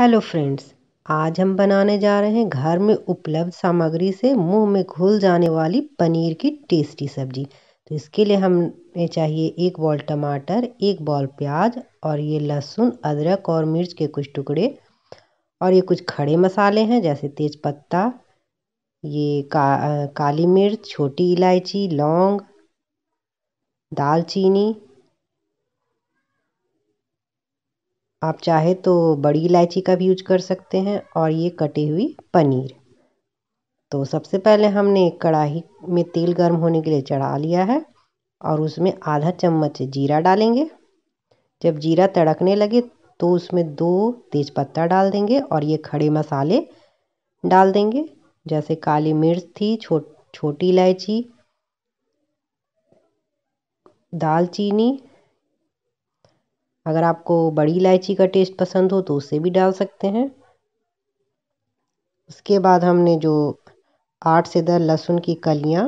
hello friends आज हम बनाने जा रहे हैं घर में उपलब्ध सामग्री से मुंह में घुल जाने वाली पनीर की टेस्टी सब्जी तो इसके लिए हमें चाहिए एक बॉल टमाटर एक बॉल प्याज और ये लहसुन अदरक और मिर्च के कुछ टुकड़े और ये कुछ खड़े मसाले हैं जैसे तेज़पत्ता ये का, काली मिर्च छोटी इलायची लौंग दालचीनी आप चाहे तो बड़ी इलायची का भी यूज कर सकते हैं और ये कटी हुई पनीर तो सबसे पहले हमने कढ़ाही में तेल गर्म होने के लिए चढ़ा लिया है और उसमें आधा चम्मच जीरा डालेंगे जब जीरा तड़कने लगे तो उसमें दो तेज़पत्ता डाल देंगे और ये खड़े मसाले डाल देंगे जैसे काली मिर्च थी छो छोटी इलायची दालचीनी अगर आपको बड़ी इलायची का टेस्ट पसंद हो तो उसे भी डाल सकते हैं उसके बाद हमने जो आठ से दस लहसुन की कलियाँ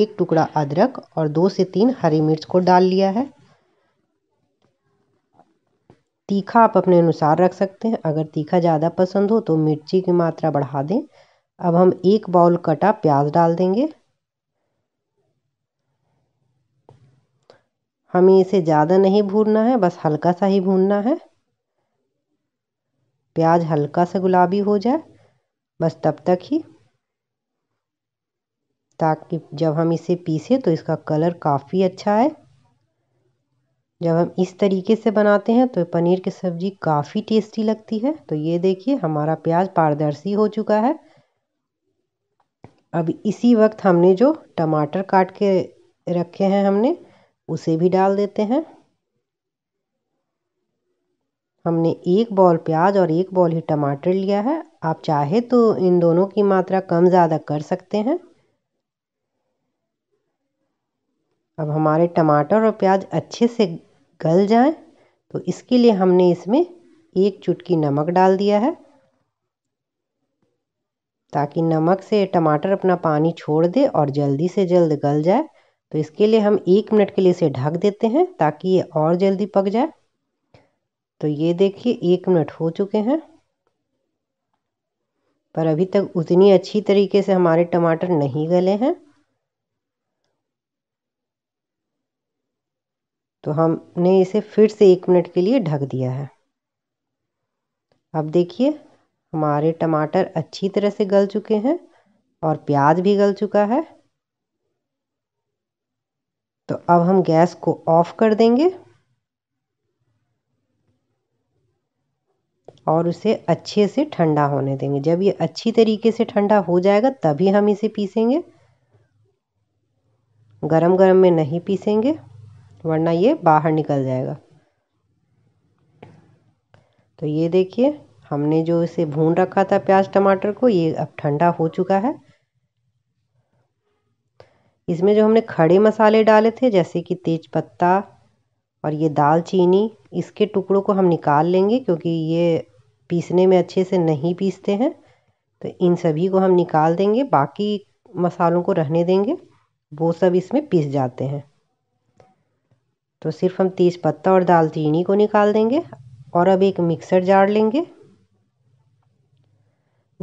एक टुकड़ा अदरक और दो से तीन हरी मिर्च को डाल लिया है तीखा आप अपने अनुसार रख सकते हैं अगर तीखा ज़्यादा पसंद हो तो मिर्ची की मात्रा बढ़ा दें अब हम एक बाउल कटा प्याज डाल देंगे हमें इसे ज़्यादा नहीं भूनना है बस हल्का सा ही भूनना है प्याज हल्का सा गुलाबी हो जाए बस तब तक ही ताकि जब हम इसे पीसे तो इसका कलर काफ़ी अच्छा है जब हम इस तरीके से बनाते हैं तो पनीर की सब्ज़ी काफ़ी टेस्टी लगती है तो ये देखिए हमारा प्याज पारदर्शी हो चुका है अब इसी वक्त हमने जो टमाटर काट के रखे हैं हमने उसे भी डाल देते हैं हमने एक बॉल प्याज और एक बॉल ही टमाटर लिया है आप चाहे तो इन दोनों की मात्रा कम ज़्यादा कर सकते हैं अब हमारे टमाटर और प्याज अच्छे से गल जाएं तो इसके लिए हमने इसमें एक चुटकी नमक डाल दिया है ताकि नमक से टमाटर अपना पानी छोड़ दे और जल्दी से जल्द गल जाए तो इसके लिए हम एक मिनट के लिए इसे ढक देते हैं ताकि ये और जल्दी पक जाए तो ये देखिए एक मिनट हो चुके हैं पर अभी तक उतनी अच्छी तरीके से हमारे टमाटर नहीं गले हैं तो हमने इसे फिर से एक मिनट के लिए ढक दिया है अब देखिए हमारे टमाटर अच्छी तरह से गल चुके हैं और प्याज भी गल चुका है तो अब हम गैस को ऑफ कर देंगे और उसे अच्छे से ठंडा होने देंगे जब ये अच्छी तरीके से ठंडा हो जाएगा तभी हम इसे पीसेंगे गरम गरम में नहीं पीसेंगे वरना ये बाहर निकल जाएगा तो ये देखिए हमने जो इसे भून रखा था प्याज टमाटर को ये अब ठंडा हो चुका है इसमें जो हमने खड़े मसाले डाले थे जैसे कि तेज पत्ता और ये दालचीनी इसके टुकड़ों को हम निकाल लेंगे क्योंकि ये पीसने में अच्छे से नहीं पीसते हैं तो इन सभी को हम निकाल देंगे बाकी मसालों को रहने देंगे वो सब इसमें पीस जाते हैं तो सिर्फ हम तेज पत्ता और दालचीनी को निकाल देंगे और अब एक मिक्सर जार लेंगे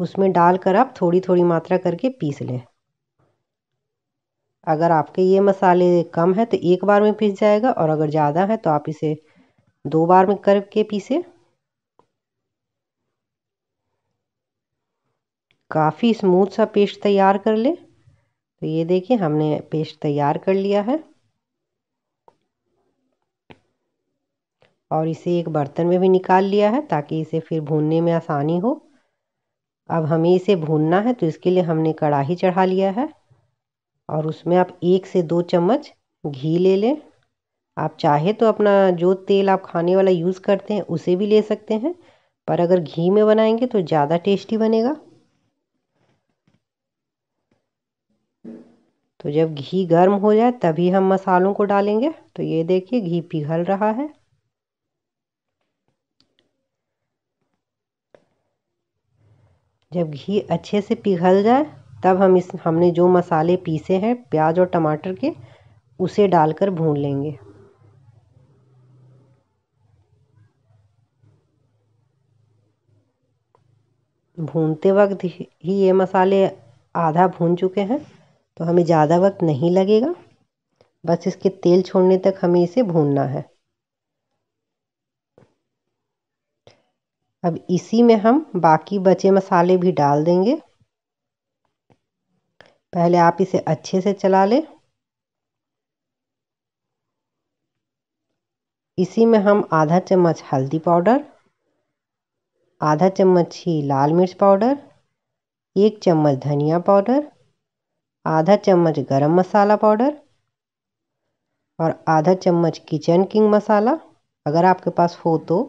उसमें डालकर आप थोड़ी थोड़ी मात्रा करके पीस लें अगर आपके ये मसाले कम है तो एक बार में पीस जाएगा और अगर ज़्यादा है तो आप इसे दो बार में करके पीसे काफ़ी स्मूथ सा पेस्ट तैयार कर ले तो ये देखिए हमने पेस्ट तैयार कर लिया है और इसे एक बर्तन में भी निकाल लिया है ताकि इसे फिर भूनने में आसानी हो अब हमें इसे भूनना है तो इसके लिए हमने कढ़ाही चढ़ा लिया है और उसमें आप एक से दो चम्मच घी ले लें आप चाहे तो अपना जो तेल आप खाने वाला यूज़ करते हैं उसे भी ले सकते हैं पर अगर घी में बनाएंगे तो ज़्यादा टेस्टी बनेगा तो जब घी गर्म हो जाए तभी हम मसालों को डालेंगे तो ये देखिए घी पिघल रहा है जब घी अच्छे से पिघल जाए तब हम इस हमने जो मसाले पीसे हैं प्याज और टमाटर के उसे डालकर भून लेंगे भूनते वक्त ही ये मसाले आधा भून चुके हैं तो हमें ज़्यादा वक्त नहीं लगेगा बस इसके तेल छोड़ने तक हमें इसे भूनना है अब इसी में हम बाकी बचे मसाले भी डाल देंगे पहले आप इसे अच्छे से चला लें इसी में हम आधा चम्मच हल्दी पाउडर आधा चम्मच ही लाल मिर्च पाउडर एक चम्मच धनिया पाउडर आधा चम्मच गरम मसाला पाउडर और आधा चम्मच किचन किंग मसाला अगर आपके पास हो तो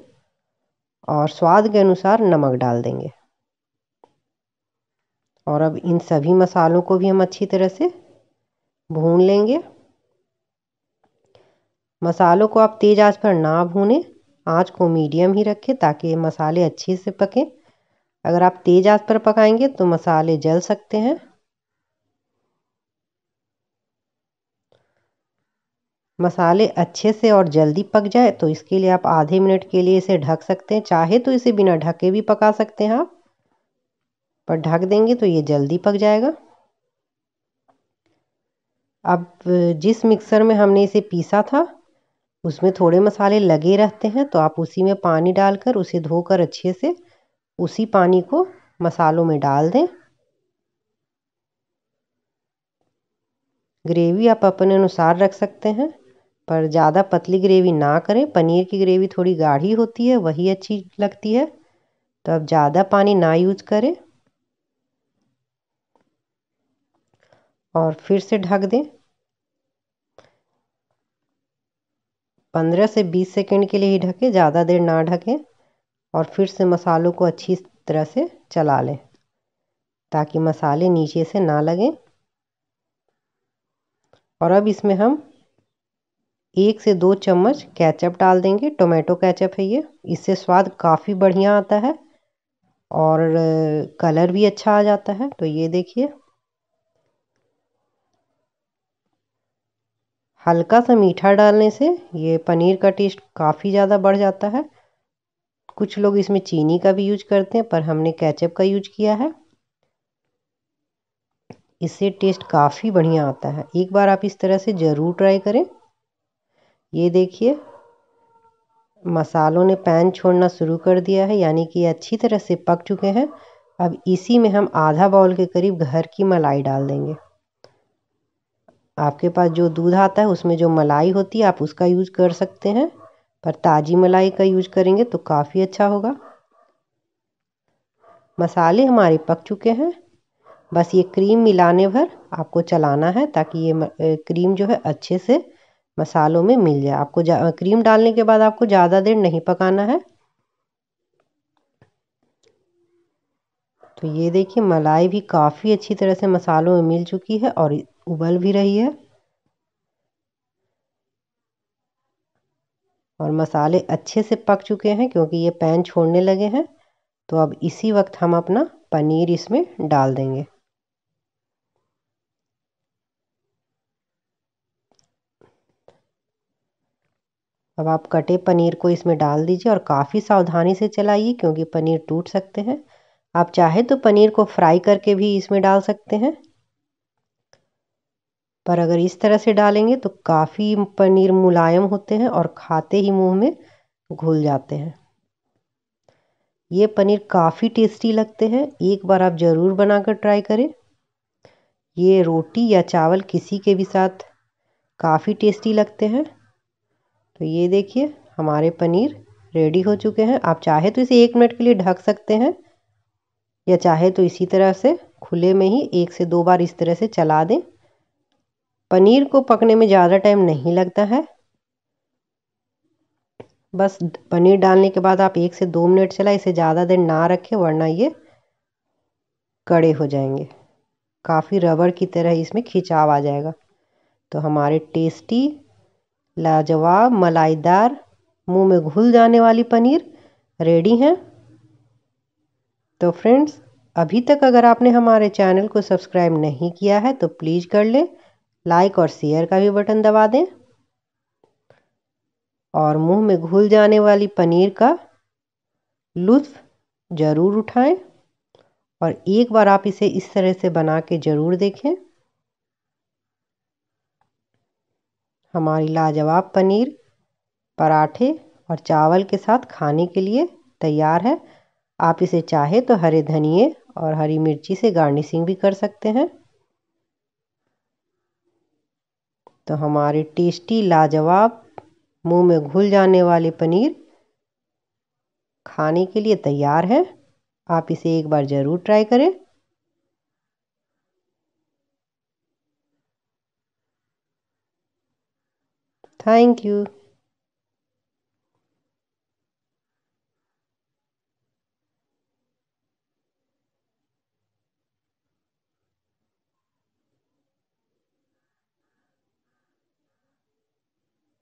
और स्वाद के अनुसार नमक डाल देंगे और अब इन सभी मसालों को भी हम अच्छी तरह से भून लेंगे मसालों को आप तेज़ आंच पर ना भूनें आंच को मीडियम ही रखें ताकि मसाले अच्छे से पकें अगर आप तेज़ आंच पर पकाएंगे तो मसाले जल सकते हैं मसाले अच्छे से और जल्दी पक जाए तो इसके लिए आप आधे मिनट के लिए इसे ढक सकते हैं चाहे तो इसे बिना ढके भी पका सकते हैं आप पर ढक देंगे तो ये जल्दी पक जाएगा अब जिस मिक्सर में हमने इसे पीसा था उसमें थोड़े मसाले लगे रहते हैं तो आप उसी में पानी डालकर उसे धोकर अच्छे से उसी पानी को मसालों में डाल दें ग्रेवी आप अपने अनुसार रख सकते हैं पर ज़्यादा पतली ग्रेवी ना करें पनीर की ग्रेवी थोड़ी गाढ़ी होती है वही अच्छी लगती है तो आप ज़्यादा पानी ना यूज करें और फिर से ढक दें पंद्रह से बीस सेकेंड के लिए ही ढकें ज़्यादा देर ना ढकें और फिर से मसालों को अच्छी तरह से चला लें ताकि मसाले नीचे से ना लगें और अब इसमें हम एक से दो चम्मच केचप डाल देंगे टोमेटो केचप है ये इससे स्वाद काफ़ी बढ़िया आता है और कलर भी अच्छा आ जाता है तो ये देखिए हल्का सा मीठा डालने से ये पनीर का टेस्ट काफ़ी ज़्यादा बढ़ जाता है कुछ लोग इसमें चीनी का भी यूज करते हैं पर हमने कैचअप का यूज किया है इससे टेस्ट काफ़ी बढ़िया आता है एक बार आप इस तरह से ज़रूर ट्राई करें ये देखिए मसालों ने पैन छोड़ना शुरू कर दिया है यानी कि अच्छी तरह से पक चुके हैं अब इसी में हम आधा बाउल के करीब घर की मलाई डाल देंगे आपके पास जो दूध आता है उसमें जो मलाई होती है आप उसका यूज कर सकते हैं पर ताज़ी मलाई का यूज करेंगे तो काफ़ी अच्छा होगा मसाले हमारे पक चुके हैं बस ये क्रीम मिलाने भर आपको चलाना है ताकि ये क्रीम जो है अच्छे से मसालों में मिल जाए आपको जा, क्रीम डालने के बाद आपको ज़्यादा देर नहीं पकाना है तो ये देखिए मलाई भी काफ़ी अच्छी तरह से मसालों में मिल चुकी है और उबल भी रही है और मसाले अच्छे से पक चुके हैं क्योंकि ये पैन छोड़ने लगे हैं तो अब इसी वक्त हम अपना पनीर इसमें डाल देंगे अब आप कटे पनीर को इसमें डाल दीजिए और काफ़ी सावधानी से चलाइए क्योंकि पनीर टूट सकते हैं आप चाहे तो पनीर को फ्राई करके भी इसमें डाल सकते हैं पर अगर इस तरह से डालेंगे तो काफ़ी पनीर मुलायम होते हैं और खाते ही मुंह में घुल जाते हैं ये पनीर काफ़ी टेस्टी लगते हैं एक बार आप ज़रूर बनाकर ट्राई करें ये रोटी या चावल किसी के भी साथ काफ़ी टेस्टी लगते हैं तो ये देखिए हमारे पनीर रेडी हो चुके हैं आप चाहे तो इसे एक मिनट के लिए ढक सकते हैं या चाहे तो इसी तरह से खुले में ही एक से दो बार इस तरह से चला दें पनीर को पकने में ज़्यादा टाइम नहीं लगता है बस पनीर डालने के बाद आप एक से दो मिनट चला इसे ज़्यादा देर ना रखें वरना ये कड़े हो जाएंगे काफ़ी रबड़ की तरह इसमें खिंचाव आ जाएगा तो हमारे टेस्टी लाजवाब मलाईदार मुंह में घुल जाने वाली पनीर रेडी हैं तो फ्रेंड्स अभी तक अगर आपने हमारे चैनल को सब्सक्राइब नहीं किया है तो प्लीज़ कर लें लाइक और शेयर का भी बटन दबा दें और मुंह में घुल जाने वाली पनीर का लुत्फ ज़रूर उठाएं और एक बार आप इसे इस तरह से बना के ज़रूर देखें हमारी लाजवाब पनीर पराठे और चावल के साथ खाने के लिए तैयार है आप इसे चाहे तो हरे धनिए और हरी मिर्ची से गार्निशिंग भी कर सकते हैं तो हमारे टेस्टी लाजवाब मुंह में घुल जाने वाले पनीर खाने के लिए तैयार है आप इसे एक बार ज़रूर ट्राई करें थैंक यू